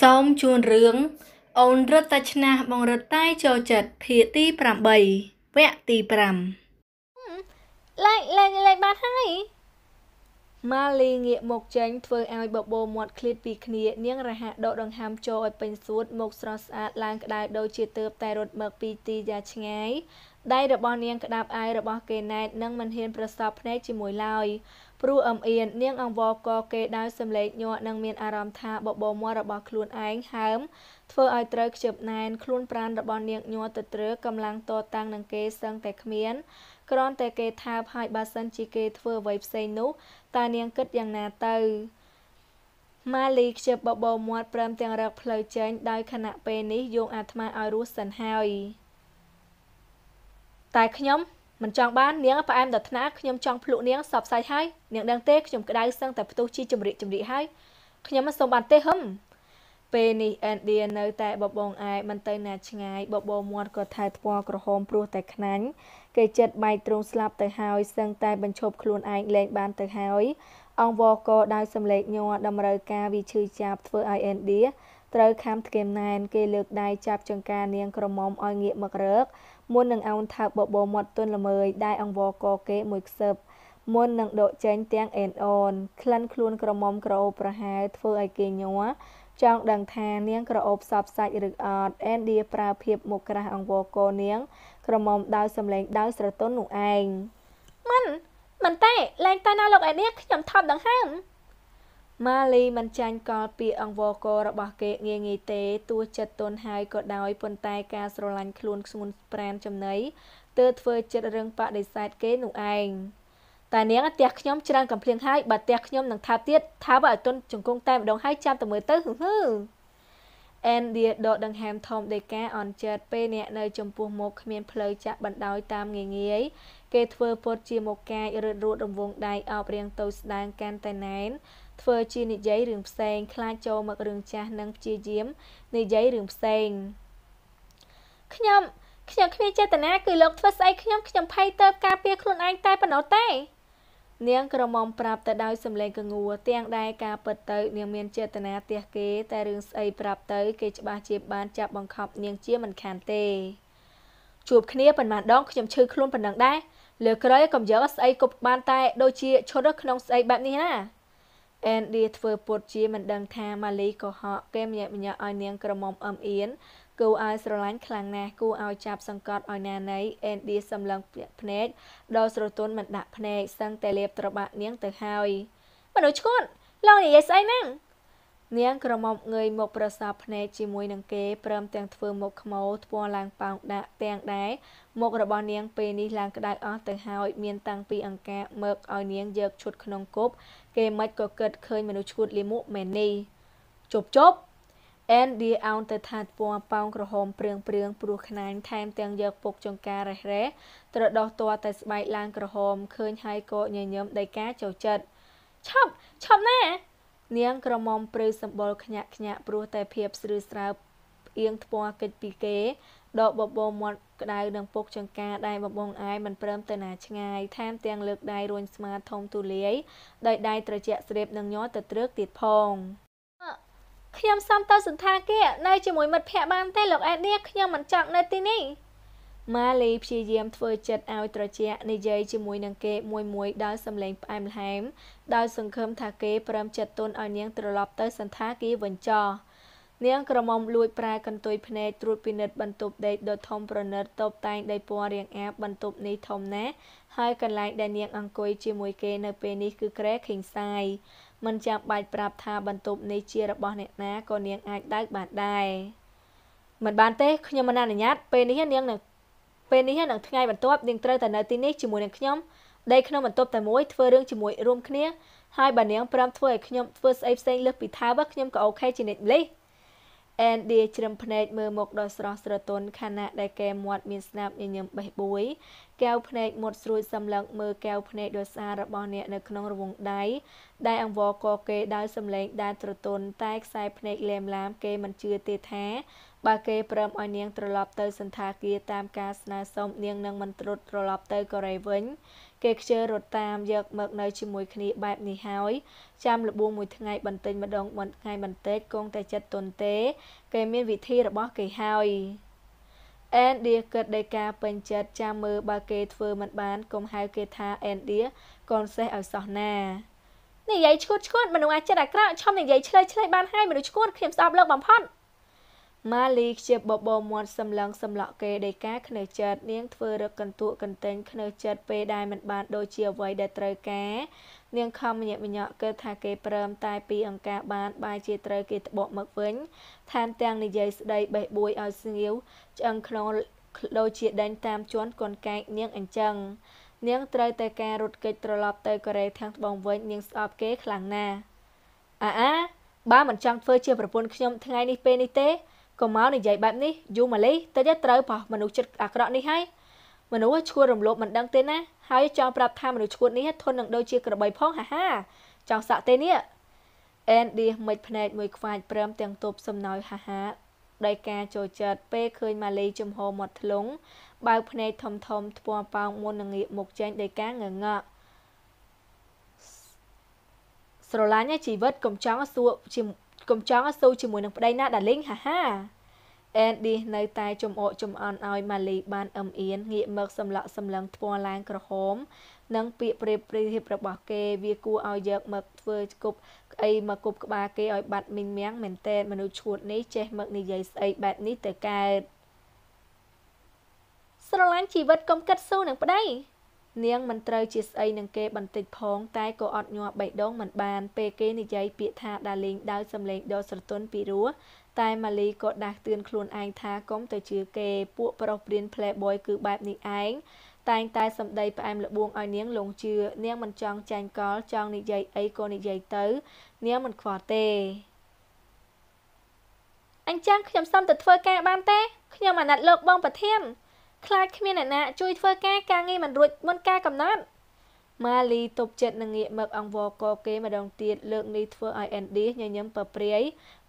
សូមជូនរឿងអូនរត់តែឆ្នះបងរត់តែចូលចិត្តភាគទី8វគ្គទី5លេខលេខលេខបាត់ហើយម៉ាលីងាកមកចេញធ្វើឲ្យបបោមាត់ឃ្លាតពីគ្នានាងរហ័សដកដង្ហើមចូលឲ្យពេញសួតមុខស្រស់ស្អាតឡើងក្តៅដូចជាទើបតែរត់មកពីទីយ៉ាឆ្ងាយដៃរបស់នាងក្តាប់អាយរបស់គេណែតនិងមិនហ៊ានប្រសពភ្នែកជាមួយឡើយ។ព្រោះអឹមអៀននាងអង្វរកគេដោយសម្លេចញ័រនិងមានអារម្មណ៍ថាបបោមាត់របស់ខ្លួនឯងហើមធ្វើឲ្យត្រូវខ្ជិបណែនខ្លួនប្រាន របស់នាងញ័រទៅទ្រើកំឡាំងតតាំងនឹងគេសឹងតែគ្មានគ្រាន់តែគេថាបឲ្យបើសិនជាគេធ្វើអ្វីផ្សេងនោះតើនាង គិតយ៉ាងណាទៅម៉ាលីខ្ជិបបបោមាត់ព្រមទាំងរកផ្លូវចេញដោយខណៈពេលនេះយោងអាត្មាឲ្យរស់សិនហើយតែខ្ញុំមិនចង់បាននាងផ្អែមដល់ថ្នាក់ខ្ញុំចង់ភ្លុកនាងសពសាច់ហើយនាងដឹងទេខ្ញុំក្តៅសឹងតែផ្ទុះជីជំរាកជំរាកហើយខ្ញុំមិនសូមបានទេហឹមពេលនេះអេនឌៀនៅតែបបងអាយមិនទៅ ណាឆ្ងាយបបោមាត់ក៏ថែថ្ពាល់ក្រហមព្រោះតែខ្នាញ់គេចិត្តបែកទ្រូងស្លាប់ទៅហើយសឹងតែបញ្ឈប់ខ្លួនឯងលែងបានទៅហើយ អង្វរក៏ដោយសំឡេងញ័រតម្រូវការវាឈឺចាប់ធ្វើឲ្យអេនឌៀត្រូវខំថ្កៀមណែនគេលើកដៃចាប់ចង្កានាងក្រមុំឲ្យងាកមករកមុននឹងអោនថើបបបោមាត់ទុនល្មើយដែលអង្វរកគេមួយខ្សឹបមុននឹងដកចេញទាំងអេនអូនក្លិនខ្លួនក្រមុំក្រអូបប្រហែលធ្វើឲ្យគេញ័រចង់ដឹងថានាងក្រអូបសពសាច់ឬអត់អេនឌីប្រើភាពមុខក្រាស់អង្វរកនាងក្រមុំដោយសម្លេងដោយស្រទន់នោះឯងមិនមិនទេលែងតែណាលោកឯនេះខ្ញុំថប់ដង្ហើមម៉ាលីមិនចាញ់កលពាក្យអង្វរកររបស់គេងាយងាយទេទោះចិត្តទន់ហើយក៏ដោយប៉ុន្តែការស្រឡាញ់ខ្លួនស្មុនប្រានចំណៃទើបធ្វើចិត្តរឿងបដិសេធគេនោះឯងតែនាងផ្ទះខ្ញុំច្រើនកំភ្លៀងហើយបើផ្ទះខ្ញុំនឹងថាទៀតថាបើឲ្យទុនជង្គង់តែម្ដងហើយចាំតែមើលទៅហឺហឺអេនឌីដកដង្ហើមធំដេកាអនចិត្តពេលអ្នកនៅចំពោះមុខគ្មានផ្លូវចាក់បណ្ដោយតាមងាយងាយ គេធ្វើពុតជាមុខកាយរត់រួតរង្វង់ដៃអោបរាងតូចស្ដាងកាន់តែណែនធ្វើជានិយាយរឿងផ្សេងខ្លាចចូលមករឿងចាស់និងព្យាយាមនិយាយរឿងផ្សេងខ្ញុំខ្ញុំគ្មានចេតនាគឺលោកធ្វើស្អីខ្ញុំខ្ញុំភ័យទៅការពារខ្លួនឯងតែប៉ុណ្ណោះទេ នាងក្រមុំប្រាប់ទៅដោយសម្លេងកងួរ ទាំងដែរការពិតទៅនាងមានចេតនាទះគេតែរឿងស្អីប្រាប់ទៅគេច្បាស់ជាបានចាប់បង្ខប់នាងជាមិនខានទេ ជួបគ្នាប៉ុន្មានដងខ្ញុំឈឺខ្លួនប៉ុណ្ណឹងដែរលើក្រោយកុំយកស្អីគប់បានតែដូចជាឈុតក្នុងស្អីបែបនេះណាអេនឌីធ្វើពុតជាមិនដឹងថាម៉ាលីកុហកគេម្នាក់ម្នាក់ឲ្យនាងក្រមុំអឹមអៀនគូឲ្យស្រឡាញ់ខ្លាំងណាស់គូឲ្យចាប់សង្កត់ឲ្យណាណៃអេនឌីសម្លឹងភ្នែកដល់ស្រទន់មិនដាក់ភ្នែកសឹងតែលាបត្របាក់នាងទៅហើយមនុស្សឈ្ងន់ឡងនិយាយស្អីហ្នឹងនាងក្រមុំងើយមកប្រសពភ្នែកជាមួយនឹងគេព្រមទាំងធ្វើមុខខ្មោធ្ពាល់ឡើងប៉ោងដាក់ទាំងដែរមុខរបស់នាងពេលនេះឡើងក្តៅអស់ទៅហើយមានតាំងពីអង្ការមើកឲ្យនាងយកឈុតក្នុងគប់គេមិនក៏គិតឃើញមនុស្សឈួតលីមុខមែននេះជប់ជប់អែនឌីអោនទៅថាពណ៌ប៉ោងក្រហមព្រៀងព្រៀងព្រោះខ្នាញ់ថែមទាំងយកពុកចង្ការរេះរេះត្រដោះទាល់តែស្បែកឡើងក្រហមឃើញហើយក៏ញញឹមដីកាចូលចិត្តឆប់ឆប់ណានាងក្រមុំព្រឺសម្បុរខ្ញាក់ខ្ញាក់ព្រោះតែភាពស្រើស្រើផ្អៀងធ្ពាល់កិច្ចពីគេដកបបោមាត់ក្តៅនឹងពុកចង្ការដែលបបងអាយមិនព្រមទៅណាឆ្ងាយថែមទាំងលើកដៃរួញស្មាធំទូលាយដោយដៃត្រជាក់ស្រៀបនឹងញ័រទៅត្រឹកទៀតផងខ្ញុំសំទៅសន្តាគារនៅជាមួយមិត្តភ័ក្តិបានទេលោកអេឌីខ្ញុំមិនចង់នៅទីនេះម៉ាលីព្យាយាមធ្វើចិត្តឲ្យត្រជាក់និយាយជាមួយនឹងគេមួយមួយដោយសម្លេងផ្អែមល្ហែមដោយសង្ឃឹមថាគេព្រមចិត្តទន់ឲ្យនាងត្រឡប់ទៅសន្តាគារវិញចោះនាងក្រមុំលួចប្រែកន្ទុយភ្នែកត្រួតពិនិត្យបន្ទប់ដេកដ៏ធំប្រណិតតបតែងដោយពណ៌រាងអាបបន្ទប់នេះធំណាស់ហើយកន្លែងដែលនាងអង្គុយជាមួយគេនៅពេលនេះគឺក្រែខេងសាយមិនចាំបាច់ប្រាប់ថាបន្ទប់នេះជារបស់អ្នកណាក៏នាងអាចដើកបានដែរមិនបានទេខ្ញុំមិនអនុញ្ញាតពេលនេះនាងនឹងពេលនេះនិងថ្ងៃបន្ទាប់នាងត្រូវតែនៅទីនេះជាមួយនឹងខ្ញុំដីក្នុងបន្ទប់តែមួយធ្វើរឿងជាមួយរួមគ្នាហើយបើនាងព្រមធ្វើឲ្យខ្ញុំធ្វើស្អីផ្សេងលើសពីថើបខ្ញុំក៏អូខេជានិច្ចម្លេះ។អែនឌីជ្រឹមភ្នែកមើលមុខដ៏ស្រស់ស្រទន់ខណៈដែលកែមាត់មានស្នាប់ញញឹមបេះបួយកែវភ្នែកមុតស្រួយសម្លឹងមើលកែវភ្នែកដ៏ស្អាតរបស់អ្នកនៅក្នុងរវងដៃដែលអង្វរកគេដោយសម្លេងដានត្រទន់តែខ្សែភ្នែកលែមឡាមគេមិនជឿទេថាបើគេព្រមឲ្យនាងត្រឡប់ទៅសន្តាគារតាមការស្នើសុំនាងនឹងមិនត្រុតត្រឡប់ទៅកូរ៉េវិញគេខ្ជិលរត់តាមយកមកនៅជាមួយគ្នាបែបនេះហើយចាំ លបួងមួយថ្ងៃបន្តិចម្ដងមួយថ្ងៃបន្តិចគង់តែចិត្តទន់ទេគេមានវិធីរបស់គេហើយអេនឌីគិតដេកាពេញចិត្តចាំមើលបើគេធ្វើមិនបានកុំហៅគេថាអេនឌីកូនសេះឲ្យសោះណានិយាយឈួតឈួតមនុស្សអាចិតអាក្រក់ឈប់និយាយឆ្លើយឆ្លើយបានហើយមនុស្សឈួតខ្ញុំស្ដាប់លើកបំផុតម៉ាលីខ្ជាបបោមាត់សម្លឹងសម្លក់គេដេកាក្នុងចិត្តនាងធ្វើរឹកកន្ទក់កន្ទែងក្នុងចិត្តពេលដែលមិនបានដូចជាអ្វីដែលត្រូវការនាងខំម្ញាក់ម្ញាក់គិតថាគេព្រមតែពីអង្ការបានបាយជាត្រូវគេត្បកមកវិញថែមទាំងនិយាយស្ដីបេះបួយឲ្យស្ងៀវឆ្អឹងខ្នងដូចជាដេញតាមជន់កូនកែកនាងអញ្ចឹងនាងត្រូវតែការរត់គេចត្រឡប់ទៅកូរ៉េខាងត្បូងវិញនាងស្អប់គេខ្លាំងណាស់អាអាបើមិនចង់ធ្វើជាប្រពន្ធខ្ញុំថ្ងៃនេះពេលនេះទេកុំមកនិយាយបែបនេះយូម៉ាលីតិចត្រូវប្រោះមនុស្សចិត្តអាក្រក់នេះហើយមនុស្សឈួតរំលោភមិនដឹង ទេណាហើយចង់ប្រាប់ថាមនុស្សឈួតនេះធន់នឹងដូចជាក្របីផងហាហា ចង់សាក់ទេនេះអេនឌីមិនភ្នែកមួយខ្វាច់ព្រមទាំងទប់សំណើហាហាដោយការចូលចិត្តពេលឃើញម៉ាលី ចំហមាត់ធ្លុងបើកភ្នែកធំធំធ្ពាំប៉ោងមុននឹងងាកមុខចេញដោយការងងក់ស្រឡាញ់ជីវិតកំចង់សួរកុំចង់ស៊ូជាមួយនឹងប្តីណាដាលីងហាហាអេនឌីនៅ តែចំអកចំអន់ឲ្យម៉ាលីបានអឹមអៀនងាកមកសម្លក់សម្លឹងថ្មឡើងក្រហមនិងពាក្យប្រៀបប្រៀបរបស់គេវាគួរឲ្យយកមកធ្វើគប់ក្អីមកគប់ក្បាលគេឲ្យបាត់មីងមៀងមែនតើមនុស្សឈួតនេះចេះមកនិយាយស្អីបែបនេះទៅកើតស្រឡាញ់ជីវិតកុំគិតស៊ូនឹងប្តីនាងមិនត្រូវជាស្អីនឹងគេ បន្តិចផង តែក៏អត់ញាប់បេះដូងមិនបានពេលគេនិយាយពាក្យថាដាលេងដោយសំឡេងដ៏ស្រទន់ពីរោះតែម៉ាលីក៏ដាស់តឿនខ្លួនឯងថាកុំ ទៅជឿគេពួកប្រុសព្រាន Playboy គឺបែបនេះឯងតែងតែសម្ដីផ្អែមល្បួងឲ្យនាងលងជឿនាងមិនចង់ចាញ់កលចង់និយាយអីក៏និយាយទៅនាងមិនខ្វល់ទេអញ្ចឹងខ្ញុំសុំទៅធ្វើការបានទេខ្ញុំអាណិតលោកបងប្រធានខ្លាចគ្មានអ្នកណា ជួយធ្វើការការងារមិនរួចមុនការកំណត់ម៉ាលីទប់ចិត្តនឹងងាកមកអង្វរកគេ ម្ដងទៀតលើកនេះធ្វើឲ្យអេនឌីញញឹមប្រព្រាយ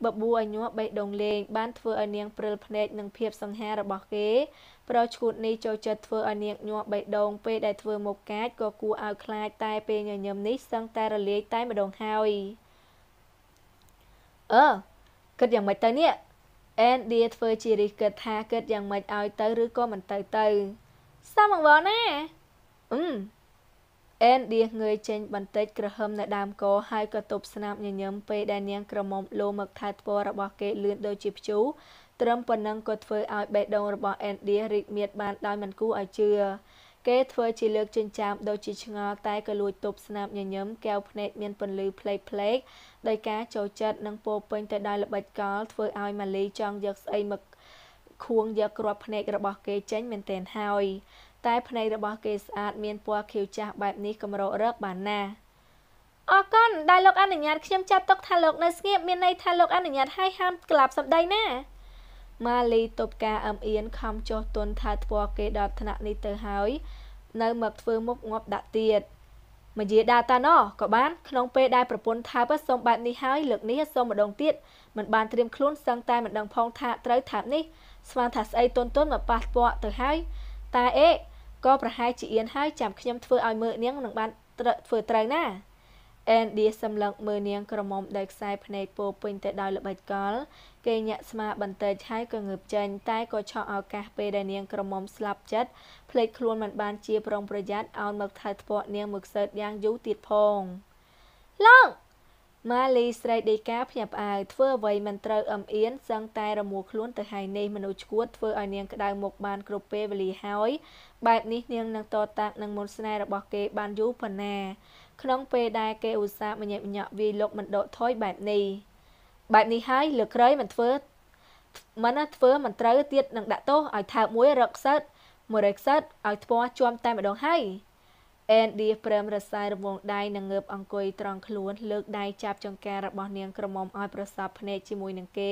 បបួរឲ្យញាស់បេះដូងលេងបានធ្វើឲ្យនាងព្រិលភ្នែកនឹងភាពសង្ហារបស់គេ ប្រុសឈួតនេះចូលចិត្តធ្វើឲ្យនាងញាស់បេះដូងពេលដែលធ្វើមុខកាចក៏គួរឲ្យខ្លាចតែពេលញញឹមនេះសឹងតែរលាយតែម្ដងហើយអឺគិតយ៉ាងម៉េចទៅនេះអេនឌៀធ្វើជារិះគិតថាគិតយ៉ាងម៉េចឲ្យ ទៅឬក៏មិនទៅទៅសមអង្វរណាអឹមអេនឌៀងើយចេញបន្តិចក្រហមនៅដើមកហើយក៏ទប់ស្នាមញញឹមពេលដែលនាងក្រមុំលោមកថែធ្វើរបស់គេលឿនដូចជាព្យូត្រឹមប៉ុណ្ណឹងក៏ធ្វើឲ្យបេះដូងរបស់អេនឌៀរីកមៀតបានដោយមិនគួរឲ្យជឿគេធ្វើជាលើកចិញ្ចាមដូចជាឆ្ងល់តែក៏លួចទប់ស្នាមញញឹមកែវភ្នែកមានពន្លឺផ្លេកផ្លេកដោយការចូលចិត្តនិងពោពេញទៅដោយល្បិចកល ធ្វើឲ្យម៉ាលីចង់យកស្អីមកខួងយកគ្រាប់ភ្នែករបស់គេចេញមែនទែនហើយតែភ្នែករបស់គេស្អាត មានពណ៌ខៀវចាស់បែបនេះកម្ររកបានណាអរគុណដែលលោកអនុញ្ញាតខ្ញុំចាប់ទុកថាលោក នៅស្ងៀមមានន័យថាលោកអនុញ្ញាតឲ្យហាមក្លាបសម្ដីណាម៉ាលីតបការអឹមអៀនខំចុះទុនថាធ្វើគេដល់ថ្នាក់នេះទៅហើយនៅមកធ្វើមុខងាប់ដាក់ទៀតមយាដា តាណោះក៏បានក្នុងពេលដែលប្រពន្ធថើបសុំបែបនេះហើយលើកនេះសុំម្ដងទៀតមិនបានត្រៀមខ្លួនសឹងតែមិនដឹងផងថាត្រូវថើបនេះស្មានថាស្អីទុនទុនមកប៉ះពាក់ទៅហើយតាអេក៏ប្រហែលជាអៀនហើយចាំខ្ញុំធ្វើឲ្យមើលនាងនឹងបានធ្វើត្រូវណាអេនឌីសម្លឹងមើលនាងក្រមុំដែលខ្សែភ្នែកពោពេញទៅដោយល្បិចកល គេញាក់ស្មាបន្តិចហើយក៏ងើបចេញតែក៏ឆក់ឱកាសពេលដែលនាងក្រមុំស្លាប់ចិត្តភ្លេចខ្លួនមិនបានជាប្រុងប្រយ័ត្នអោនមកថើធ្ពាក់នាងមកសើតយ៉ាងយូរទៀតផងឡើងម៉ាលីស្រីដេកាភ្ញាក់ផ្អើលធ្វើអ្វីមិនត្រូវអឹមអៀនសឹងតែរមួលខ្លួនទៅហើយនេះមនុស្សឈួតធ្វើឲ្យនាងក្តៅមុខបាន គ្រប់ពេលវេលាហើយបែបនេះនាងនឹងតតាក់នឹងមន្តស្នេហ៍របស់គេ បានយូរប៉ុណ្ណាក្នុងពេលដែលគេឧស្សាហ៍មញាក់មញាក់វាយលោកមិនដកថយបែបនេះបែបនេះហើយលោកក្រីមិនធ្វើមិនធ្វើមិនត្រូវទៀតនឹងដាក់ទោសឲ្យថើបមួយរកសិតមួយរកសិតឲ្យធ្ពាស់ជាប់តែម្ដងហើយអេនឌីព្រមរសាយរវងដៃនិងងើបអង្គុយត្រង់ខ្លួនលើកដៃចាប់ចង្ការរបស់នាងក្រមុំឲ្យប្រសពភ្នែកជាមួយនឹងគេ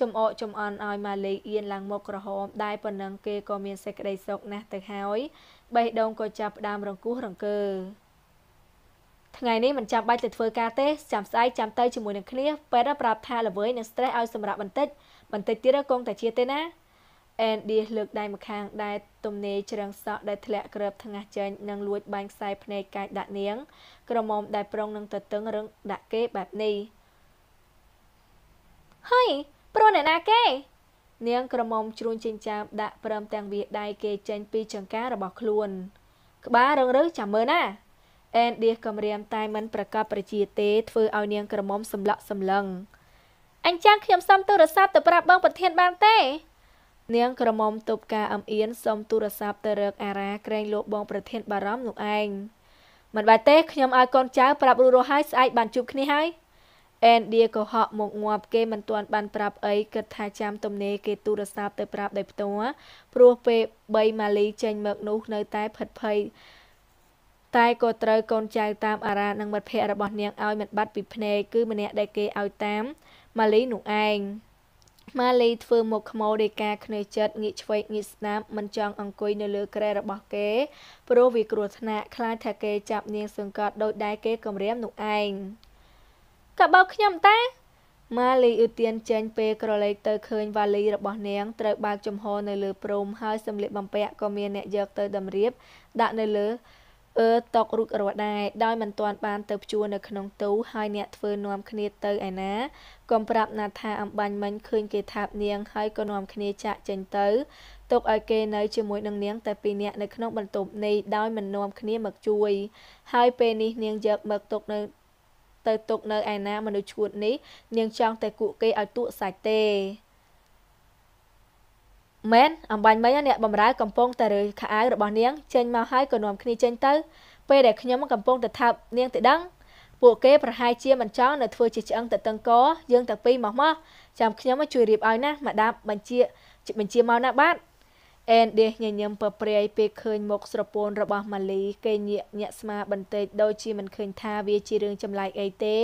ចំអកចំអន់ឲ្យម៉ាឡេអៀនឡើងមុខក្រហមដែរប៉ុណ្ណឹងគេក៏មានសេចក្តីសុខណាស់ទៅហើយបេះដូងក៏ចាប់ផ្ដើមរង្គោះរង្គើថ្ងៃនេះមិនចាំបាច់ទៅធ្វើការទេចាំស្អែកចាំទៅជាមួយនឹងគ្នាពេទ្យប្រាប់ថាល្វើយនឹង stress ឲ្យសម្រាប់បន្តិចបន្តិចទៀតគង់តែជាទេណាអេនឌីលើកដៃម្ខាងដែលទំនេរជ្រឹងសក់ដែលធ្លាក់ក្រើបថ្ងាស់ចេញនិងលួចបាញ់ខ្សែភ្នែកកាយដាក់នាង ក្រមុំដែលប្រុងនឹងទទឹងរឹងដាក់គេបែបនេះហើយព្រោះអ្នកណាគេ នាងក្រមុំជ្រួញចិញ្ចាមដាក់ព្រមទាំងវាដៃគេចេញពី ចង្ការរបស់ខ្លួនក្បាលរឹងរឹសចាំមើលណាអែនឌៀសកំរាមតែមិនប្រកបប្រជាទេធ្វើឲ្យនាងក្រមុំសម្លក់សម្លឹងអញ្ចឹងខ្ញុំសុំទូរស័ព្ទទៅប្រាប់បងប្រធានបានទេនាងក្រមុំទប់ការអំអៀនសុំទូរស័ព្ទទៅរកអារាក្រែងលោកបងប្រធានបារម្ភនោះឯងមិនបែរទេខ្ញុំឲ្យកូនចៅប្រាប់រួចរាល់ហើយស្អែកបានជួបគ្នាហើយអែនឌៀក៏ហក់មកងាប់គេមិនទាន់បានប្រាប់អីគិតថាចាំទំនេរគេទូរស័ព្ទទៅប្រាប់ដោយផ្ទាល់ព្រោះពេល3ម៉ាលីចេញមកនោះនៅតែផិតភ័យតែក៏ត្រូវកូនចៅតាមអារានិងមិត្តភ័ក្តិរបស់នាងឲ្យមិនបាត់ពីភ្នែកគឺម្នាក់ដែលគេឲ្យតាមម៉ាលីនោះឯងម៉ាលីធ្វើមុខខ្មោដោយការខ្នើយចិត្តងាកឆ្វេងងាកស្ដាប់មិនចង់អង្គុយនៅលើគ្រែរបស់គេព្រោះវាគ្រោះថ្នាក់ខ្លាចថាគេចាប់នាងសង្កត់ដោយដែលគេគំរាមនោះឯងកបោខ្ញុំតាម៉ាលីឧទានចេញពេលក្រឡេកទៅឃើញវ៉ាលី របស់នាងត្រូវបើកចំហនៅលើព្រំហើយសម្លៀកបំពាក់ក៏មានអ្នកយកទៅ តម្រៀបដាក់នៅលើអឺតុករួចរាល់ដែរដោយមិនទាន់បាន ទៅព្យួរនៅក្នុងទូ ហើយអ្នកធ្វើនាំគ្នាទៅឯណាកុំប្រាប់ណាត់ថាអំបាញ់មិញឃើញគេថាបនាងហើយក៏នាំគ្នាចាក់ចេញទៅទុកឲ្យគេនៅជាមួយនឹងនាង តែពីរនាក់នៅក្នុងបន្ទប់នេះដោយមិននាំគ្នាមកជួយហើយពេលនេះនាងយកមកទុកនៅទៅទុកនៅឯណាមនុស្សឈួតនេះនាងចង់តែគក់គេឲ្យទក់សាច់ទេមែនអំបញ្ញមិញអ្នកបំរើកំពុងតែរើខោអាវរបស់នាងចេញមកហើយក៏នាំគ្នាចេញទៅពេលដែលខ្ញុំកំពុងទៅថាប់នាងទៅដឹងពួកគេប្រហែលជាមិនចង់នៅធ្វើជាឆ្អឹងទៅតឹងកយើងទាំងពីរមកមកចាំខ្ញុំជួយរៀបឲ្យណាម៉ាដាមបញ្ជាបញ្ជាមកណាបាទអេនដេសញញឹមប្រព្រៃពេលឃើញមុខស្រពោនរបស់ម៉ាលីគេញាក់ញាក់ស្មាបន្តិចដូចជាមិនឃើញថាវាជារឿងចម្លែកអីទេ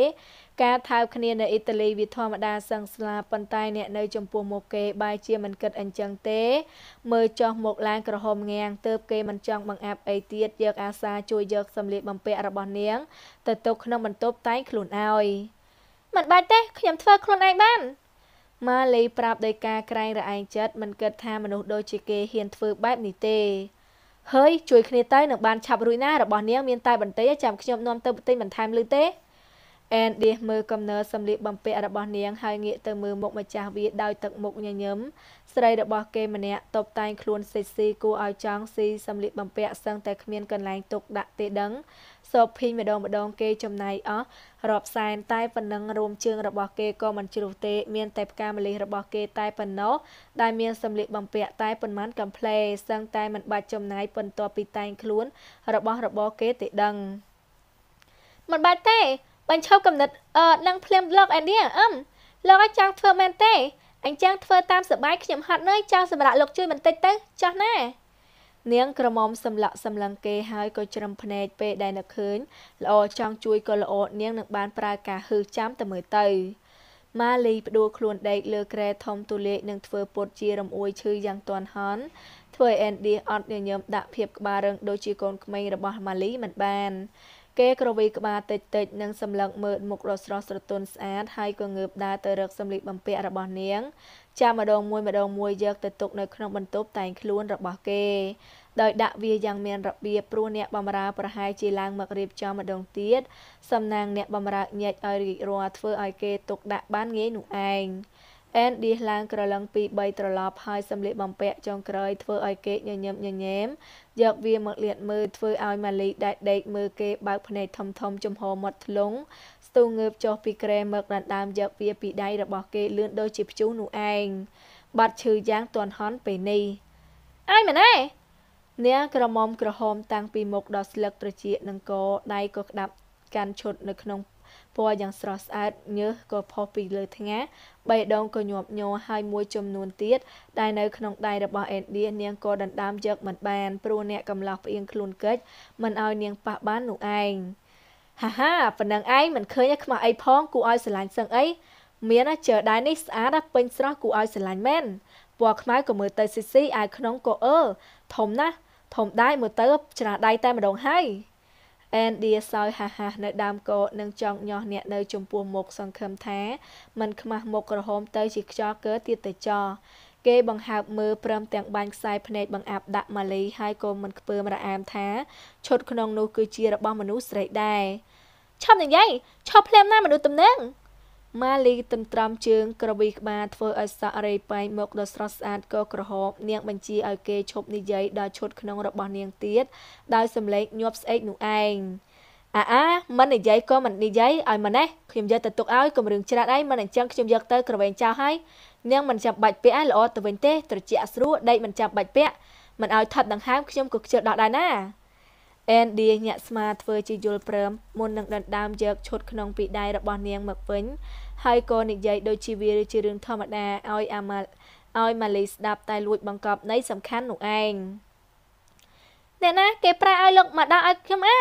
ការថើបគ្នានៅអ៊ីតាលីវាធម្មតាសឹងស្លាប៉ុន្តែអ្នកនៅ ចំពោះមុខគេបែរជាមិនគិតអញ្ចឹងទេ មើលចុះមុខឡើងក្រហមងាងទើបគេមិនចង់បង្អាប់អីទៀតយកអាសាជួយយកសម្លៀកបំពាក់របស់នាងទៅទុកក្នុងបន្ទប់តែងខ្លួនឲ្យមិនបាច់ទេខ្ញុំធ្វើខ្លួនឯងបានម៉ាឡេប្រាប់ដោយការក្រែងរឯងចិត្តមិនគិតថាមនុស្សដូចជាគេហ៊ានធ្វើបែបនេះទេ ហើយជួយគ្នាទៅនឹងបានឆាប់រួចណារបស់នាងមានតែបន្តិចចាំខ្ញុំនាំទៅបន្តិចបន្ថែមឬទេអែនដៀសមើលកំណើសម្លៀកបំពាក់របស់ នាងហើយងាកទៅមើលមុខម្ចាស់វាដោយទឹកមុខញញឹមស្រីរបស់គេម្នាក់តបតែងខ្លួនសេះស៊ីគួរឲ្យចង់ស៊ីសម្លៀកបំពាក់សឹងតែគ្មានកន្លែងទុកដាក់ទេ ដឹងសោភីងម្ដងម្ដងគេ ចំណាយអស់រាប់សែនតែប៉ុណ្ណឹងរួមជើងរបស់គេក៏មិនជ្រុះទេ មានតែផ្កាម្លិះរបស់ គេតែប៉ុណ្ណោះដែលមានសម្លៀកបំពាក់តែប៉ុន្មានកំ pl េសឹងតែមិនបាច់ចំណាយបន្ទាប់ពីតែងខ្លួន របស់របរគេទេដឹងមិនបាច់ទេបញ្ឈប់កំណត់អឺនឹងភ្លាមលោកអេនឌីអឹមលោកអាចចង់ធ្វើមែនទេអញ្ចឹងធ្វើតាមសបាយខ្ញុំហត់នឿយចង់សម្រាប់លោកជួយបន្តិចទៅចោះណានាងក្រមុំសម្លាក់សម្លឹងគេហើយក៏ជ្រឹមភ្នែកពេលដែលនឹកឃើញល្អចង់ជួយក៏ល្អនាងនឹងបានប្រើការហឺចាំតែមើលទៅម៉ាលីផ្ដួលខ្លួនដេកលើក្រែធំទូលាយនឹងធ្វើពុតជារំអួយឈឺយ៉ាងទាន់ហន់ធ្វើឲ្យអេនឌីអត់ញញឹមដាក់ភាពក្បាលរឹងដូចជាកូនក្មេងរបស់ម៉ាលីមិនបានគេក្រវីក្បាលតិចតិចនិងសម្លឹងមើលមុខដ៏ស្រស់ស្រទន់ស្អាតហើយក៏ងើបដើរទៅរកសម្លៀកបំពាក់របស់នាងចាំម្ដងមួយម្ដងមួយយកទៅទុកនៅក្នុងបន្ទប់តែងខ្លួនរបស់គេដោយដាក់វាយ៉ាងមានរបៀបព្រោះអ្នកបម្រើប្រហែលជាឡើងមករៀបចំម្ដងទៀតសំណាងអ្នកបម្រើញែកឲ្យរីករាល់ធ្វើឲ្យគេទុកដាក់បានងាយនោះឯង។អែនដៀសឡើងក្រឡឹងពី3ត្រឡប់ហើយសម្លៀកបំពាក់ចុងក្រោយធ្វើឲ្យគេញញឹមញញែមយកវាមកលាតមើលធ្វើឲ្យម៉ាលីដែកដេកមើលគេ បើកភ្នែកធំធំចំហមាត់ធ្លុងស្ទូងើបចុះពីក្រែមកដណ្ដើមយកវាពីដៃរបស់គេលឿនដូចជាព្យុះនោះឯងបាត់ឈឺយ៉ាងទន់ហន់ពេលនេះអាយមែនទេនាងក្រមុំក្រហមតាំងពីមុខដល់ស្លឹកត្រចៀកនឹងកដៃក៏ក្តាប់កាន់ឈុតនៅក្នុងពណ៌យ៉ាងស្រស់ស្អាតញើសក៏ផុសពីលើថ្ងាបេះដូងក៏ញាប់ញ័រហើយមួយចំនួនទៀតដែលនៅក្នុងដៃរបស់អេនឌៀនាងក៏ដណ្ដើមយកមិនបាន ព្រោះអ្នកកំឡោះផ្អៀងខ្លួនកិច្ចមិនឲ្យនាងប៉ះបាន នោះឯងហាហាប៉ុណ្ណឹងឯងមិនឃើញខ្មាស់អីផងគូឲ្យស្រឡាញ់សឹងអីមានជើដៃនេះស្អាតពេញស្រស់គូឲ្យស្រឡាញ់មែនពណ៌ខ្មៅក៏មើលទៅស៊ីស៊ីអាវក្នុងក៏អើធំណាស់ធំដែរមើលទៅច្រាដៃតែម្ដងហើយអេនឌៀសោយហាហានៅដើមកោតនឹងចង់ញាស់អ្នកនៅ ចំពោះមុខសង្ឃឹមថាມັນខ្មាស់មុខក្រហមទៅ ជាខ្យល់កើទៀតទៅចោគេបង្ហើបមើលព្រមទាំងបាញ់ខ្សែភ្នែកបង្អាប់ដាក់ម៉ាលីហើយក៏មិនខ្ពើមរអាម ថាឈុតក្នុងនោះគឺជារបស់មនុស្សស្រីដែរឈប់និយាយឈប់ភ្លាមណាមនុស្សទំនឹងម៉ាលីទន្ទ្រាំជើង ក្រវីក្បាលធ្វើឲ្យសក់រេប៉ែងមុខដ៏ស្រស់ស្អាតក៏ក្រហមនាងបញ្ជាឲ្យគេឈប់និយាយដល់ឈុតក្នុងរបស់នាងទៀតដោយសំឡេងញាប់ស្អេកនោះឯងអាអាមិននិយាយក៏មិននិយាយឲ្យម៉ណេះខ្ញុំយកទៅទុកឲ្យគម្រឿងច្រាតឯងមិនអញ្ចឹងខ្ញុំយក ទៅក្រវែងចោលហើយនាងមិនចាំបាច់ពាក់ឲ្យល្អទៅវិញទេត្រជាក់ស្រួលដេកមិនចាំបាច់ពាក់មិនឲ្យថត់ដង្ហើមខ្ញុំក៏ខ្ជិលដោះដែរណាអេនឌីញាក់ស្មាធ្វើជាយល់ព្រមមុននឹងដណ្ដើមយកឈុតក្នុងពីដៃរបស់នាងមកវិញហើយក៏និយាយដូចជាវាជារឿងធម្មតាឲ្យអាម៉ាឲ្យម៉ាលីស្ដាប់តែលួចបង្កប់នៃ សំខាន់នោះឯងអ្នកណា គេប្រែឲ្យលោកមកដាក់ឲ្យខ្ញុំអា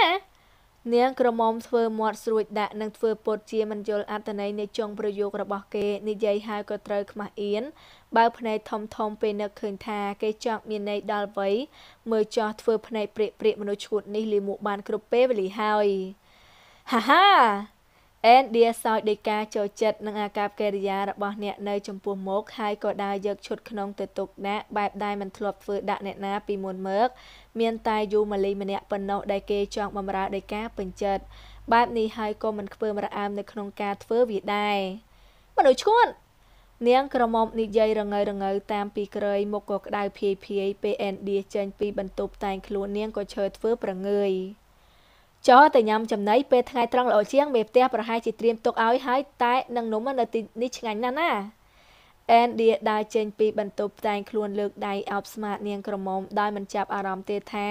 នាងក្រមុំធ្វើមាត់ស្រួចដាក់និងធ្វើពតជាមិនយល់អត្តន័យនៃចុងប្រយោគរបស់ គេនិយាយហើយក៏ត្រូវខ្មាស់អៀនបើភ្នែកធំធំពេលនឹកឃើញថា គេចង់មានន័យដល់អ្វីមើលចោះធ្វើភ្នែកព្រាកព្រាកមនុស្សឈួតនេះលីមួកបាន គ្រប់ពេលវេលាហើយហាហា Andy សោយដោយការចូលចិត្តនិងអាកប្បកិរិយារបស់អ្នកនៅចំពោះមុខហើយក៏ដើរយកឈុតក្នុងទៅទុកដាក់បែបដែលមិនធ្លាប់ធ្វើដាក់អ្នកណាពីមុនមកមានតែយូម៉ាលីម្នាក់ប៉ុណ្ណោះដែលគេចង់បំរើដោយការពេញចិត្តបែបនេះហើយក៏មិនខ្ពើមរអាមនៅក្នុងការធ្វើវាដែរមនុស្សឈួននាងក្រមុំនិយាយរងើរងើតាមពីក្រោយមុខក៏ក្តៅភាយភាយពេល Andy ចេញពី បន្ទប់តែងខ្លួននាងក៏ឈើធ្វើប្រងើយចោតែញ៉ាំចំណីពេលថ្ងៃត្រង់ល្អជាងមេផ្ទះប្រហែលជាត្រៀមទុកឲ្យហើយតែនឹងនំនៅទីនេះឆ្ងាញ់ណាស់ណាអែនឌីដើរចេញពីបន្ទប់តែងខ្លួនលើកដៃអោបស្មាតនាងក្រមុំដោយមិនចាប់អារម្មណ៍ទេថា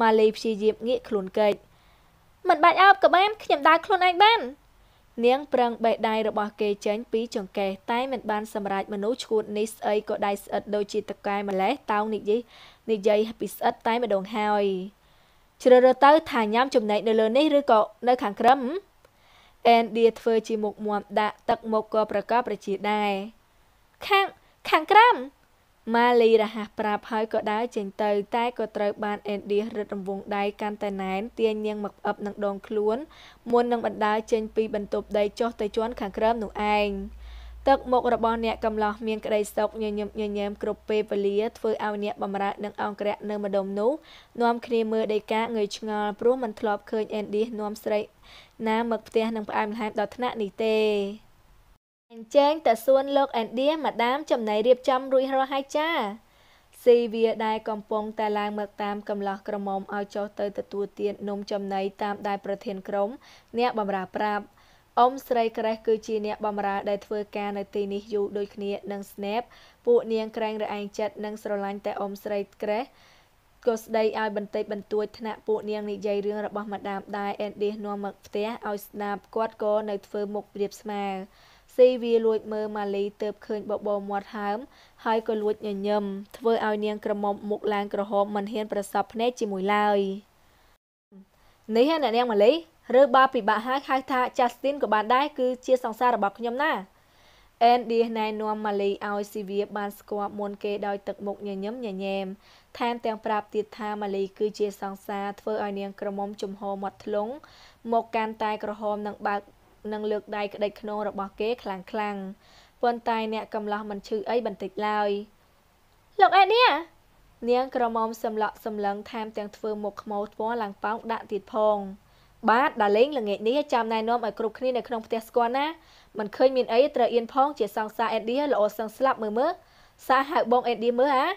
ម៉ាលីព្យាយាមងាកខ្លួនកិច្ចមិនបាច់អោបក៏បានខ្ញុំដើរខ្លួនឯងបាននាងប្រឹងបេះដៃរបស់គេចេញពីចង្កេះតែមិនបានសម្រេចមនុស្សឈួតនេះស្អីក៏ដៃស្អិតដូចជាតកែម្លេះតោងនិយាយនិយាយពីស្អិតតែម្ដងហើយជ្រើសរើសទៅថាញ៉ាំចំណែកនៅលើនេះឬក៏នៅខាងក្រឹមអែនឌៀធ្វើជាមុខមាំដាក់ទឹកមកក៏ប្រកបប្រជាដែរខាងខាងក្រឹមម៉ាលីរហ័សប្រាប់ហើយក៏ដើរចេញទៅតែក៏ត្រូវបានអេនឌីសរឹតរង្វង់ដៃកាន់តែណែនទាញនាងមកផ្អឹបនឹងដងខ្លួនមុននឹងបណ្ដើរចេញពីបន្ទប់ដីចុះទៅជន់ខាងក្រោមនោះឯង។ទឹកមុខរបស់អ្នកកំឡោះមានក្តីសុខញញឹមញញែមគ្រប់ពេលវេលាធ្វើឲ្យអ្នកបម្រើនិងអង្គរៈនៅម្ដុំនោះនាំគ្នាមើលដីកាងើយឆ្ងល់ព្រោះមិនធ្លាប់ឃើញអេនឌីសនាំស្រីណាមកផ្ទះនឹងផ្អែមល្ហែមដល់ថ្នាក់នេះទេអញ្ជើញតើសួនលោកអេនឌីសម៉ាដាម ចំណៃរៀបចំរួចរាល់ហើយចាស៊ីវាដែលកំពុងតែឡើងមកតាមកំឡោះក្រមុំឲ្យចុះទៅទទួលទាននំចំណីតាមដែលប្រធានក្រុមអ្នកបម្រើប្រាប់អ៊ំស្រីក្រេះគឺជាអ្នកបម្រើដែលធ្វើការនៅទីនេះយូរដូចគ្នានឹង Snap ពួកនាងក្រែងរឯងចិត្តនិងស្រឡាញ់តែអ៊ំស្រីក្រេះក៏ស្ដីឲ្យបន្តិចបន្តួចថ្នាក់ពួកនាងនិយាយរឿងរបស់ម្ដាមដែរអេនឌីសនាំមកផ្ទះឲ្យស្ដាប់គាត់ក៏នៅធ្វើមុខព្រៀបស្មើស៊ីវាលួចមើលម៉ាលីទៅឃើញបបោមាត់ហើមហើយក៏លួចញញឹមធ្វើឲ្យនាងក្រមុំមុខឡើងក្រហមមិនហ៊ានប្រសពភ្នែកជាមួយឡើយនេះណានាងម៉ាលីឬបើពិបាកហើយហៅថា Justin ក៏បានដែរគឺជាសង្សាររបស់ខ្ញុំណា ND ណែនាំម៉ាលីឲ្យស៊ីវៀបានស្គាល់មុនគេដោយទឹកមុខញញឹមញញែមថែមទាំងប្រាប់ទៀតថាម៉ាលីគឺជាសង្សារធ្វើឲ្យនាងក្រមុំចំហមាត់ធ្លុងមកកាន់តែក្រហមនិងបើកនិងលើកដៃក្តិចខ្នងរបស់គេខ្លាំងខ្លាំងប៉ុន្តែអ្នកកំឡោះមិនឈឺអីបន្តិចឡើយលោកអេនេះនាងក្រមុំសម្លក់សម្លឹងថែមទាំងធ្វើមុខខ្មោចថ្មឡើងប៉ោងដាក់ទៀតផងបាទដាលេងល្ងាចនេះចាំណែនាំឲ្យគ្រប់គ្នានៅក្នុងផ្ទះស្គាល់ណាមិនឃើញមានអីត្រូវអៀនផង ជាសង្សារអេឌីល្អសឹងស្លាប់មើលមើលសាហៅបងអេឌីមើលអា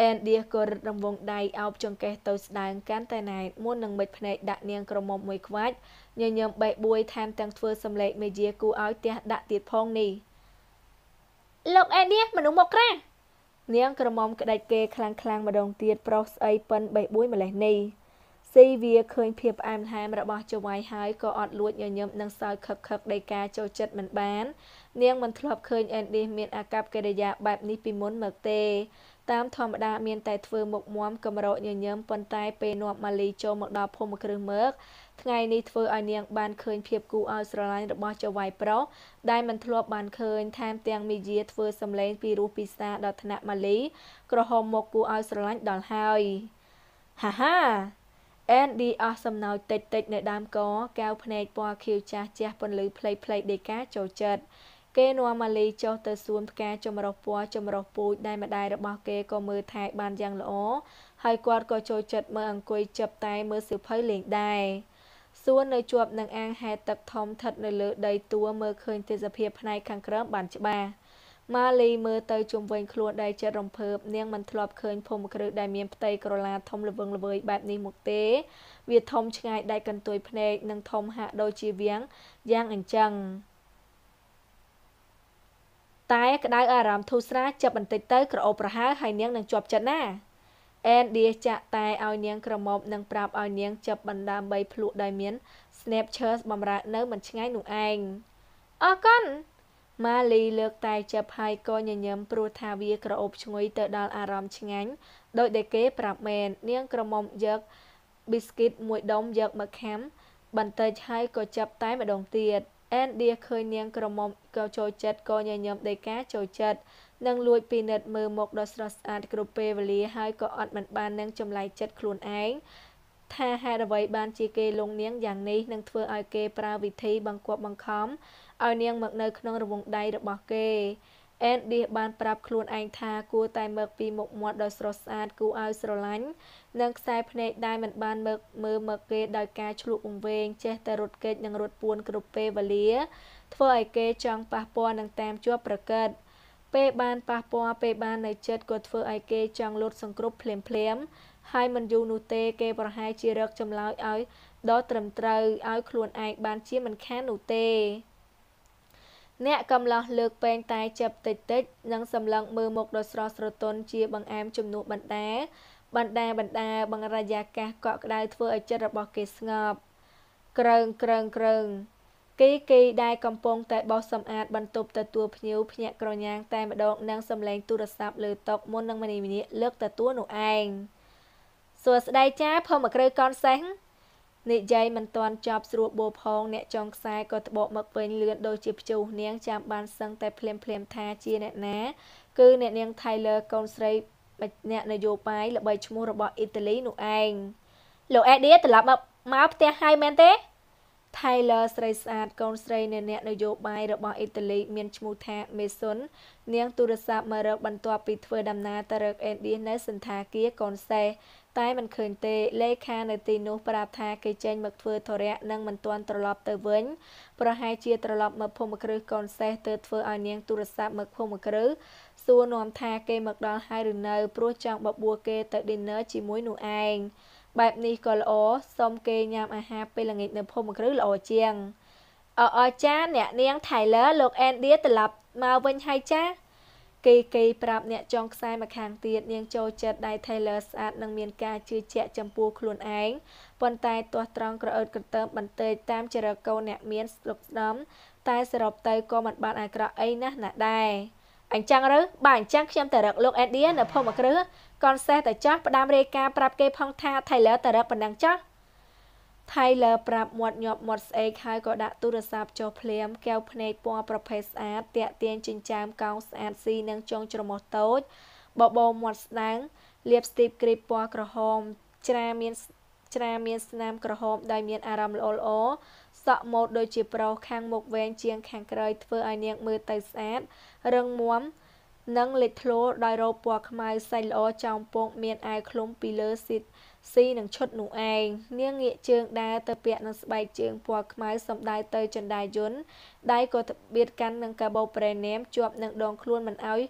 អេនឌីក៏រឹតរង្វង់ដៃអោបចង្កេះទៅស្ដើងកាន់តែណែនមុននឹងមិនភ្នែកដាក់នាងក្រមុំមួយខ្វាច់ញញឹមបែកបួយថែមទាំងធ្វើសម្លេងមេយាគូឲ្យផ្ទះដាក់ទៀតផងនេះលោកអេនឌីមនុស្សមកក្រានាងក្រមុំក្តេចគេខ្លាំងខ្លាំងម្ដងទៀតប្រុសស្អីប៉ិនបែកបួយម្លេះនេះស៊ីវាឃើញភាពផ្អែមល្ហែមរបស់ចវាយហើយក៏អត់លួចញញឹមនឹងសើចខឹកខឹកដីកាចូលចិត្តមិនបាន នាងមិនធ្លាប់ឃើញអេនឌីសមានអាកប្បកិរិយាបែបនេះពីមុនមកទេតាមធម្មតាមានតែធ្វើមុខមាំកម្រោញញឹមប៉ុន្តែពេលនាំម៉ាលីចូលមកដល់ភូមិគ្រឹះមើកថ្ងៃនេះធ្វើឲ្យនាងបានឃើញភាពគូឲ្យស្រឡាញ់របស់ចវាយប្រុសដែលមិនធ្លាប់បានឃើញថែមទាំងមីយាធ្វើសម្លេងពីរោះពិសាដល់ថ្នាក់ម៉ាលី ក្រហមមកគូឲ្យស្រឡាញ់ដល់ហើយហាហាអេនឌីអស់សំណើចតិចតិចនៅដើមកកែវភ្នែកពណ៌ខៀវចាស់ចាស់ពន្លឺភ្លេចភ្លេចដេកាចូលចិត្តគេនាំម៉ាលីចុះទៅសួនផ្កាចម្រុះពណ៌ចម្រុះពូជដែលម្ដាយរបស់គេក៏មើលថែបានយ៉ាងល្អហើយគាត់ក៏ចូលចិត្តមើលអង្គុយចាប់តែ មើលសៀវភៅលេងដែរសួននៅជាប់នឹងអាងហែទឹកធំស្ថិតនៅលើដីទួលមើលឃើញទេសភាពផ្នែកខាងក្រោមបានច្បាស់ម៉ាលីមើលទៅជុំវិញខ្លួនដែលចិត្តរំភើបនាងមិនធ្លាប់ឃើញភូមិគ្រឹះដែលមានផ្ទៃក្រឡាធំល្វឹងល្វើយបែបនេះមកទេ វាធំឆ្ងាយដាច់កន្ទុយភ្នែកនិងធំហាក់ដូចជាវាំងយ៉ាងអញ្ចឹងតែក្តៅអារម្មណ៍ធូរស្រាលចាប់បន្តិចទៅក្រអូបប្រហើហើយនាងនឹងជាប់ចិត្តណាអែនឌីចាក់តែឲ្យនាងក្រមុំនិងប្រាប់ឲ្យនាងចាប់បណ្ដា3ភ្លក់ដែលមាន Snapchat បំរើនៅមិនឆ្ងាយនោះឯងអរគុណម៉ាលីលើកតែចាប់ហើយក៏ញញឹមព្រោះថាវាក្រអូបឈ្ងុយទៅដល់អារម្មណ៍ឆ្ងាញ់ដោយដែលគេប្រាប់មែន នាងក្រមុំយកប៊ីស្គីតមួយដុំយកមកខាំបន្តិចហើយក៏ចាប់តែម្ដងទៀតអែនឌៀឃើញនាងក្រមុំក៏ចូលចិត្តក៏ញញឹមដេកាចូលចិត្តនឹងលួចពិនិត្យមើលមុខដ៏ស្រស់ស្អាតគ្រប់ពេលវេលាហើយក៏អត់មិនបាននឹងចម្លែកចិត្តខ្លួនឯងថាហេតុអ្វីបានជាគេលងនាងយ៉ាងនេះនឹងធ្វើឲ្យគេប្រើវិធីបង្គាប់បង្ខំឲ្យនាងមកនៅក្នុងរវងដៃរបស់គេអេនឌីសបានប្រាប់ខ្លួនឯងថាគួរតែមើលពីមុខមាត់ដ៏ស្រស់ស្អាតគួរឲ្យស្រឡាញ់និងខ្សែភ្នែកដែលមិនបានមើលមើលមកគេដោយការឆ្លក់វង្វេងចេះតែរត់គេចនិងរត់ពួនគ្រប់ពេលវេលា ធ្វើឲ្យគេចង់ប៉ះពាល់និងតាមជាប់ប្រកិតពេលបានប៉ះពាល់ពេលបាននៅចិត្តក៏ធ្វើឲ្យគេចង់លូតសង្គ្រប់ភ្លាមភ្លាមហើយមិនយូរនោះទេគេប្រហែលជារកចម្លើយឲ្យដល់ត្រឹមត្រូវឲ្យខ្លួនឯងបានជាមិនខាននោះទេអ្នកកំឡោះលើក ពេងតែចិបតិចតិចនិងសម្លឹងមើលមុខដ៏ស្រស់ស្រទន់ជាបង្អែមជំនួសបណ្ដាបណ្ដាបណ្ដាបង្រាយាកាសកក់ក្ដៅធ្វើឲ្យចិត្តរបស់គេស្ងប់ក្រើងក្រើងក្រើងគីគីដែលកំពុងតែបោសសម្អាត បន្ទប់ទទួលភ្ញៀវភ្នាក់ក្រញាង តែម្ដងនិងសម្លេងទូរស័ព្ទលើតុមុននឹងមនីម្នាក់លើកទទួលនោះឯងសួស្ដីចាភមមករើកូនសេះនិយាយមិនទាន់ចប់ស្រួលបោផងអ្នកចងខ្សែក៏ត្បកមកពេញលឿនដូចជាព្យុះនាង ចាំបានសឹងតែភ្លាមភ្លាមថាជាអ្នកណាគឺអ្នកនាង Tyler កូនស្រីអ្នកនយោបាយល្បីឈ្មោះរបស់អ៊ីតាលីនោះឯងលោកអេឌីត្រឡប់មកមកផ្ទះហើយមែនទេ Tyler ស្រីស្អាតកូនស្រីនៃអ្នក នយោបាយរបស់អ៊ីតាលី មានឈ្មោះថា Mason នាងទូរស័ព្ទមករកបន្ទាប់ពីធ្វើដំណើរទៅរក Andy នៅសន្តាគារកូនសេះតែមិនឃើញទេលេខានៅទីនោះប្រាប់ថាគេចេញ មកធ្វើធរៈនិងមិនទាន់ត្រឡប់ទៅវិញ ប្រហែលជាត្រឡប់មកភូមិគ្រឹះកូនសេះទើបធ្វើឲ្យនាងទូរស័ព្ទមកភូមិគ្រឹះសួរនាំថាគេមកដល់ហើយឬនៅព្រោះចង់បបួលគេ ទៅ dinner ជាមួយនោះឯងបែបនេះក៏ល្អសូមគេញ៉ាំអាហារពេលល្ងាចនៅភូមិគ្រឹះល្អជាងអអចាអ្នកនាង Tyler លោក Andy ត្រឡប់មកវិញហើយចាគេគេប្រាប់អ្នកចងខ្សែមកខាងទៀតនាង ចូលចិត្តដែល Tyler ស្អាតនិងមានការជឿជាក់ចំពោះខ្លួនឯងប៉ុន្តែទាស់ត្រង់ក្រអឺតក្រទើបបន្តិចតាមចរិតកូនអ្នកមានស្លុកស្ដំ តែសរុបទៅក៏មិនបាន អាក្រក់អីណាស់ណាដែរអញ្ចឹងឬបើអញ្ចឹងខ្ញុំទៅរកលោកអេឌៀននៅភូមិអគ្រឹះកនសេះតែចាស់ផ្ដាំរាយការប្រាប់គេផងថា Tyler ទៅរកប៉ុណ្ណឹងចាស់ Tyler ប្រាប់មាត់ញាប់មាត់ស្អេកហើយក៏ដាក់ទូរស័ព្ទចុះភ្លាមកែវភ្នែកពណ៌ប្រភេទស្អាតតាក់ទាញចិញ្ចើមកោងស្អាតស៊ីនិងចុងច្រមុះតូចបបោមាត់ស្ដាង លាបស្ទីបគ្រីបពណ៌ក្រហមច្រាមានច្រាមានស្នាមក្រហមដែលមានអារម្មណ៍ល្អល្អសក់ម៉ូតដូចជាប្រុសខាងមុខវែងជាងខាងក្រោយធ្វើឲ្យនាងមើលទៅស្អាតរឹងមាំនិងលេចធ្លោដោយរោបពណ៌ខ្មៅសាច់ល្អចោមពង មានអាវឃ្លុំពីលើស៊ីតស៊ីនឹងឈុតនោះឯងនាងងាកជើងដើរទៅពាក់នឹងស្បែកជើងពណ៌ខ្មៅសំដៅទៅចន្ទាយន្តដៃក៏បៀតកាន់នឹងកាបូប្រេណែមជាប់នឹងដងខ្លួនមិនឲ្យ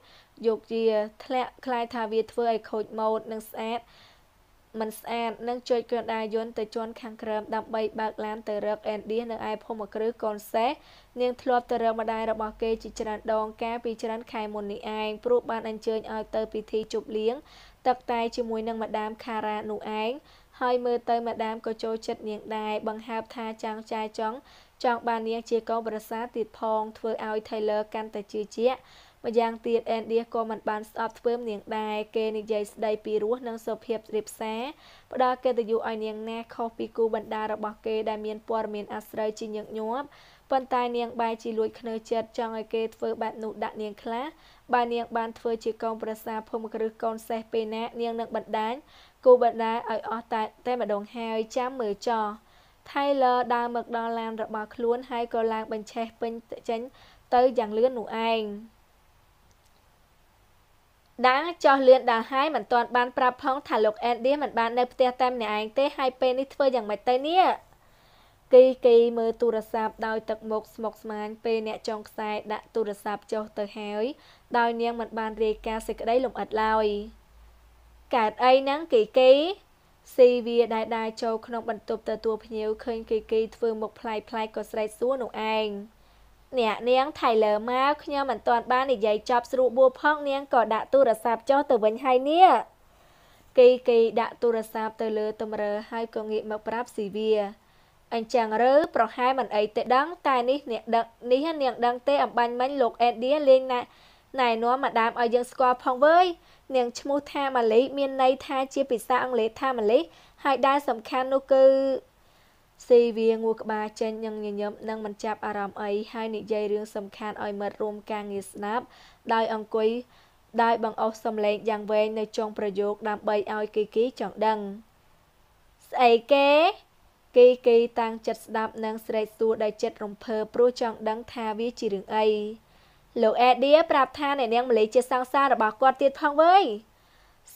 យកជាធ្លាក់ខ្លាយថាវាធ្វើឲ្យខូចម៉ូដនិងស្អាតមិនស្អាតនិងជួយក្រដាយន្តទៅជន់ខាងក្រោមដើម្បីបើកឡានទៅរកអេនឌីនៅឯភូមិគ្រឹះកូនសេះនាងធ្លាប់ទៅរកម្ដាយរបស់គេជាច្រើនដងកាលពីច្រើនខែមុននេះឯងព្រោះបានអញ្ជើញឲ្យទៅពិធីជប់លៀងទឹកតែជាមួយនឹងម្ដាមខារ៉ានោះឯងហើយមើលទៅម្ដាមក៏ចូលចិត្តនាងដែរបង្ហើបថាចាំងចាយចង់ចង់បាននាងជាកូនប្រសាទៀតផងធ្វើឲ្យ Taylor កាន់តែជឿជាក់ម្យ៉ាងទៀតអេនឌីសក៏មិនបានស្អប់ធ្វើមនាងដែរគេនិយាយស្ដីពីរសនិងសុភាពរៀបសារផ្ដល់កិត្តិយសឲ្យនាង ណាខុសពីគូបណ្ដារបស់គេដែលមានព័ត៌មានអាស្រូវជាញឹកញាប់ប៉ុន្តែ នាងបែរជាលួចខ្នើចិត្តចង់ឲ្យគេធ្វើបែបនោះដាក់នាងខ្លះបើនាង បានធ្វើជាកូនប្រសាភូមិគ្រឹះកូនសេះពេលណានាងនឹងបណ្ដាញគូបណ្ដាឲ្យអស់តែតែម្ដងហើយចាំមើលចោះ Tyler ដើរមកដល់ឡានរបស់ខ្លួនហើយក៏ឡើងបញ្ឆេះពេញចេញទៅយ៉ាងលឿននោះឯងដាចោះលៀនដាល់ហើយមិនទាន់បានប្រាប់ផងថាលោកអេនឌីមិនបាននៅផ្ទះតែម្នាក់ឯងទេហើយពេលនេះធ្វើយ៉ាងម៉េចទៅនេះគីគីមើលទូរស័ព្ទដោយទឹកមុខស្មុគស្មាញពេលអ្នកចងខ្សែដាក់ទូរស័ព្ទចុះទៅហើយ ដោយនាងមិនបានរាយការណ៍សេចក្តីលំអិតឡើយកើតអីហ្នឹងគីគីស៊ីវាដែលដើរចូលក្នុងបន្ទប់ទទួលភ្ញៀវឃើញគីគីធ្វើមុខផ្លាយផ្លាយក៏ស្រែកសួរនោះឯងអ្នកនាងថៃលើមកខ្ញុំមិនទាន់បាននិយាយចប់ស្រួលបួផងនាងក៏ដាក់ទូរស័ព្ទចុះទៅវិញហើយនេះគីគីដាក់ទូរស័ព្ទទៅលើតម្រើហើយក៏ងាកមកប្រាប់ស៊ីវីអញ្ចឹងឬប្រហែលមិនអីទេដឹងតែនេះអ្នកដឹងនេះនាងដឹងទេអំបញ្ញមិញលោកអេឌីលេងណែណែនាំម្ដាមឲ្យយើងស្គាល់ផងវើយនាងឈ្មោះថាម៉ាលីមានន័យថាជាភាសាអង់គ្លេសថាម៉ាលីហើយដែលសំខាន់នោះគឺស៊ីវាងួរក្បាលចេញញញញឹមនិងមិនចាប់អារម្មណ៍អីហើយនិយាយរឿងសំខាន់ឲ្យមិត្តរួមការងារស្ដាប់ដោយអង្គុយដោយបង្អស់សំឡេងយ៉ាងវែងនៅចុងប្រយោគដើម្បីឲ្យគីគីចង់ដឹងស្អីគេគីគីតាំងចិត្តស្ដាប់និងស្រែកសួរដោយចិត្តរំភើបព្រោះចង់ដឹងថាវាជារឿងអីលោកអេឌៀប្រាប់ថាអ្នកនាងម្លេចជាសង្សាររបស់គាត់ទៀតផងវើយ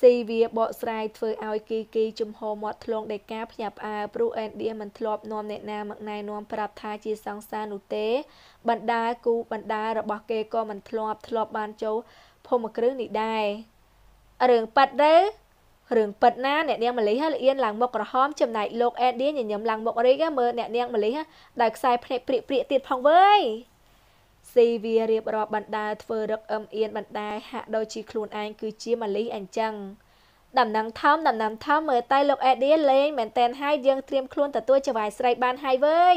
ស៊ីវាបកស្រាយធ្វើឲ្យគីគីជំហរមាត់ធ្លងដេកាភ្ញាក់ផ្អើព្រោះអេនឌៀមិនធ្លាប់នាំអ្នកណាមកណែនាំប្រាប់ថាជាសង្សារនោះទេបណ្ដាគូបណ្ដារបស់គេក៏មិនធ្លាប់ធ្លាប់បានចូលភូមិគ្រឹះនេះដែររឿងប៉ាត់ទេរឿងប៉ាត់ណាអ្នកនាងម៉ាលីហលៀនឡើងមុខក្រហមចំណែកលោកអេនឌៀញញញឹមឡើងមុខរីកមើលអ្នកនាងម៉ាលីដែលខ្សែភ្នែកព្រាកព្រាកទៀតផងវើយស៊ីវារៀបរាប់បណ្ដាធ្វើរឹកអឹមអៀនបណ្ដាហាក់ដូចជាខ្លួនឯងគឺជាម៉ាលីអញ្ចឹងដំណឹងថោមដំណឹងថោមមើលតែលោកអេឌៀលេងមែនតែនហើយយើងត្រៀមខ្លួនទទួលចវាយស្រីបានហើយវើយ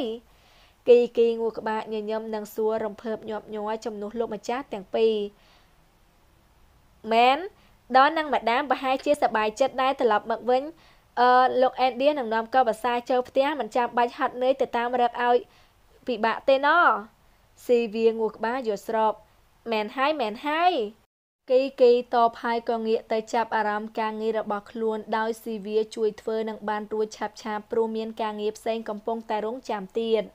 គីគីងួរក្បាលញញឹមនិងសួររំភើបញាប់ញ័រចំនួនលោកម្ចាស់ទាំងពីរមែនដល់នឹងម្ដាមប្រហែលជាសบายចិត្តដែរត្រឡប់មកវិញអឺលោកអេឌៀនឹងនាំកោបសាចូលផ្ទះមិនចាំបាច់ហត់នឿយទៅតាមរឹកឲ្យពិបាកទេណោស៊ីវាងួរក្បាលយល់ស្របមែនហើយមែនហើយគីគីតបហើយក៏ងាកទៅចាប់អារម្មណ៍ការងាររបស់ខ្លួនដោយស៊ីវាជួយធ្វើនឹងបានរួចឆាប់ឆាប់ព្រោះមានការងារផ្សេងកំពុងតែរងចាំទៀត។